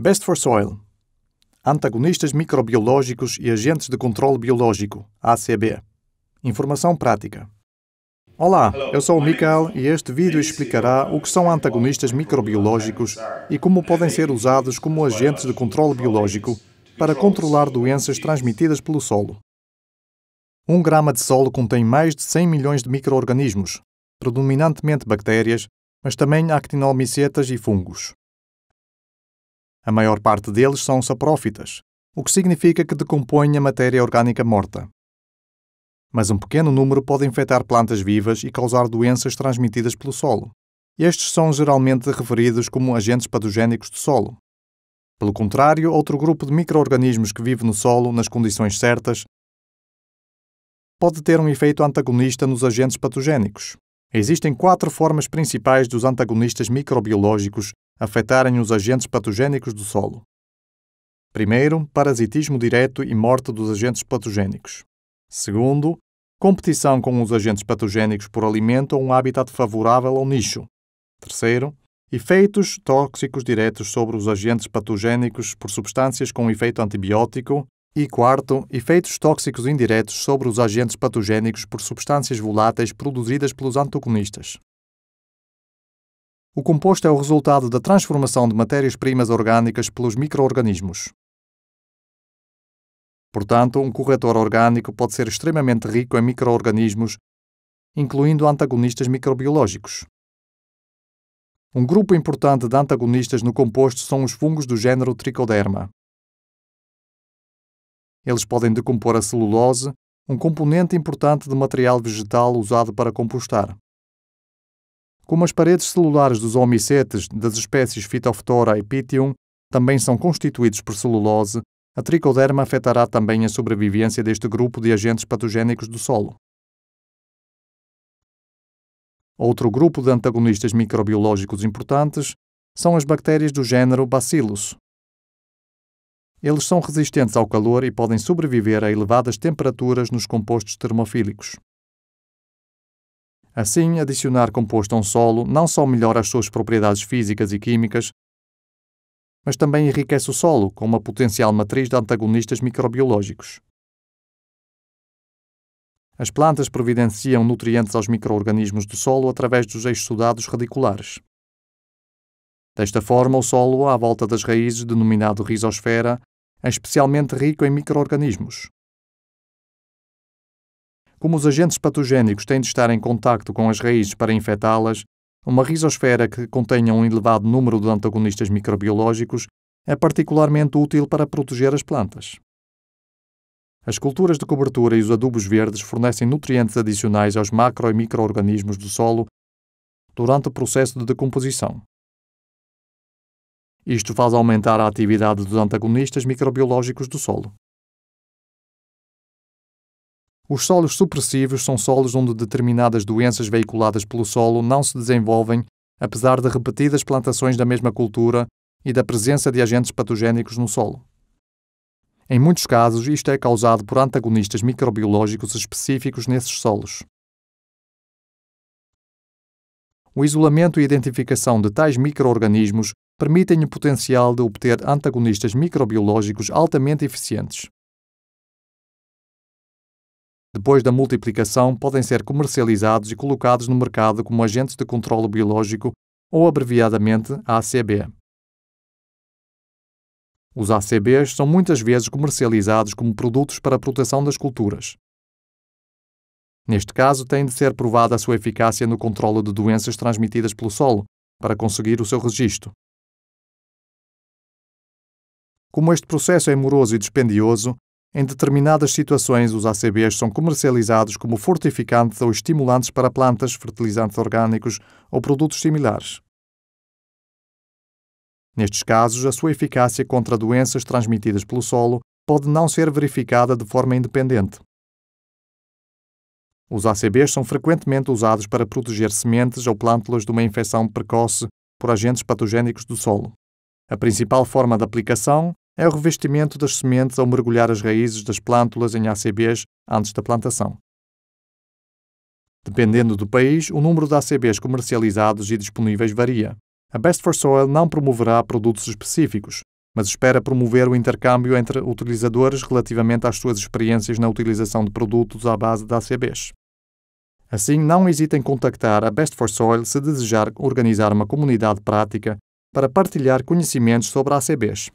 Best for Soil Antagonistas microbiológicos e agentes de controle biológico, ACB. Informação prática. Olá, eu sou o Mikael e este vídeo explicará o que são antagonistas microbiológicos e como podem ser usados como agentes de controle biológico para controlar doenças transmitidas pelo solo. Um grama de solo contém mais de 100 milhões de microorganismos, predominantemente bactérias, mas também actinomicetas e fungos. A maior parte deles são saprófitas, o que significa que decompõem a matéria orgânica morta. Mas um pequeno número pode infectar plantas vivas e causar doenças transmitidas pelo solo. Estes são geralmente referidos como agentes patogénicos do solo. Pelo contrário, outro grupo de microorganismos que vive no solo nas condições certas pode ter um efeito antagonista nos agentes patogénicos. Existem quatro formas principais dos antagonistas microbiológicos afetarem os agentes patogênicos do solo. Primeiro, parasitismo direto e morte dos agentes patogênicos. Segundo, competição com os agentes patogênicos por alimento ou um habitat favorável ao nicho. Terceiro, efeitos tóxicos diretos sobre os agentes patogênicos por substâncias com efeito antibiótico. E quarto, efeitos tóxicos indiretos sobre os agentes patogênicos por substâncias voláteis produzidas pelos antagonistas. O composto é o resultado da transformação de matérias-primas orgânicas pelos microorganismos. Portanto, um corretor orgânico pode ser extremamente rico em microorganismos, incluindo antagonistas microbiológicos. Um grupo importante de antagonistas no composto são os fungos do género Trichoderma. Eles podem decompor a celulose, um componente importante de material vegetal usado para compostar. Como as paredes celulares dos homicetes das espécies Phytophthora e Pythium também são constituídos por celulose, a tricoderma afetará também a sobrevivência deste grupo de agentes patogénicos do solo. Outro grupo de antagonistas microbiológicos importantes são as bactérias do género Bacillus. Eles são resistentes ao calor e podem sobreviver a elevadas temperaturas nos compostos termofílicos. Assim, adicionar composto a um solo não só melhora as suas propriedades físicas e químicas, mas também enriquece o solo com uma potencial matriz de antagonistas microbiológicos. As plantas providenciam nutrientes aos microorganismos do solo através dos sudados radiculares. Desta forma, o solo à volta das raízes, denominado rizosfera, é especialmente rico em microorganismos, como os agentes patogénicos têm de estar em contacto com as raízes para infectá-las, uma rizosfera que contenha um elevado número de antagonistas microbiológicos é particularmente útil para proteger as plantas. As culturas de cobertura e os adubos verdes fornecem nutrientes adicionais aos macro e microorganismos do solo durante o processo de decomposição. Isto faz aumentar a atividade dos antagonistas microbiológicos do solo. Os solos supressivos são solos onde determinadas doenças veiculadas pelo solo não se desenvolvem, apesar de repetidas plantações da mesma cultura e da presença de agentes patogénicos no solo. Em muitos casos, isto é causado por antagonistas microbiológicos específicos nesses solos. O isolamento e identificação de tais microorganismos permitem o potencial de obter antagonistas microbiológicos altamente eficientes depois da multiplicação, podem ser comercializados e colocados no mercado como agentes de controlo biológico ou abreviadamente ACB. Os ACBs são muitas vezes comercializados como produtos para a proteção das culturas. Neste caso, tem de ser provada a sua eficácia no controlo de doenças transmitidas pelo solo, para conseguir o seu registro. Como este processo é moroso e dispendioso, em determinadas situações, os ACBs são comercializados como fortificantes ou estimulantes para plantas, fertilizantes orgânicos ou produtos similares. Nestes casos, a sua eficácia contra doenças transmitidas pelo solo pode não ser verificada de forma independente. Os ACBs são frequentemente usados para proteger sementes ou plântulas de uma infecção precoce por agentes patogénicos do solo. A principal forma de aplicação é o revestimento das sementes ao mergulhar as raízes das plântulas em ACBs antes da plantação. Dependendo do país, o número de ACBs comercializados e disponíveis varia. A Best for Soil não promoverá produtos específicos, mas espera promover o intercâmbio entre utilizadores relativamente às suas experiências na utilização de produtos à base de ACBs. Assim, não hesite em contactar a Best for Soil se desejar organizar uma comunidade prática para partilhar conhecimentos sobre ACBs.